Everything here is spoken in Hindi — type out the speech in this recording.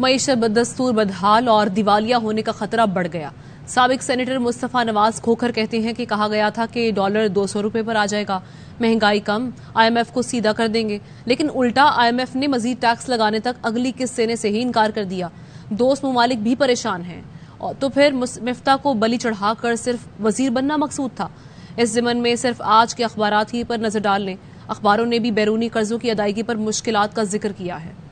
मीशत बदस्तूर बदहाल और दिवालिया होने का खतरा बढ़ गया सबक सेनेटर मुस्तफ़ा नवाज खोखर कहते हैं कि कहा गया था कि डॉलर दो सौ रुपये पर आ जाएगा महंगाई कम आईएमएफ को सीधा कर देंगे लेकिन उल्टा आईएमएफ ने मजीद टैक्स लगाने तक अगली किस्त देने से ही इनकार कर दिया दोस्त ममालिक भी परेशान हैं तो फिर मिफ्ता को बली चढ़ाकर सिर्फ वजीर बनना मकसूद था इस जमन में सिर्फ आज के अखबार ही पर नजर डालने अखबारों ने भी बैरूनी कर्जों की अदायगी पर मुश्किल का जिक्र किया है